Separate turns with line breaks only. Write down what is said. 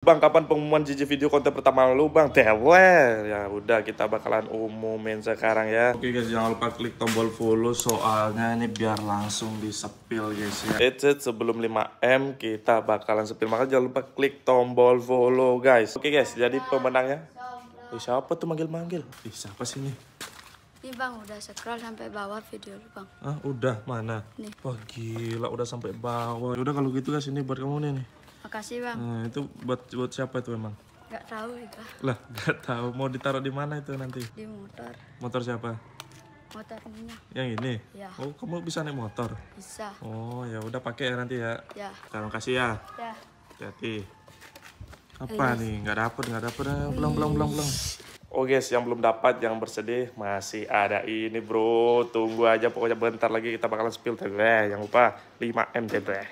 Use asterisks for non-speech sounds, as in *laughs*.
Bang, kapan pengumuman JJ video konten pertama lu, Bang? Dewel. Ya udah, kita bakalan umumin sekarang ya. Oke guys, jangan lupa klik tombol follow soalnya ini biar langsung disepil guys ya. It's it, sebelum 5M kita bakalan sepil. Maka jangan lupa klik tombol follow guys. Oke guys, jadi pemenangnya. Eh, siapa tuh manggil-manggil? Eh, siapa sih ini?
Nih bang, udah scroll sampai bawah video lu bang.
Ah, udah mana? Nih. Wah gila, udah sampai bawah. Udah kalau gitu guys, ini buat kamu nih. nih. Makasih bang. Nah, itu buat buat siapa itu emang?
Gak tahu itu.
Lah, *laughs* gak tahu. Mau ditaruh di mana itu nanti?
Di motor.
Motor siapa?
Motor ini
Yang ini? Ya. Oh, kamu bisa naik motor? Bisa. Oh, ya udah pakai ya nanti ya. Ya. Terima kasih ya. Ya. hati Apa Eish. nih? Gak dapet, gak dapet. Belum, belum, belum, belum. Oh guys, yang belum dapat, yang bersedih masih ada ini bro. Tunggu aja pokoknya bentar lagi kita bakalan spill tebeh. Jangan lupa 5M tebeh.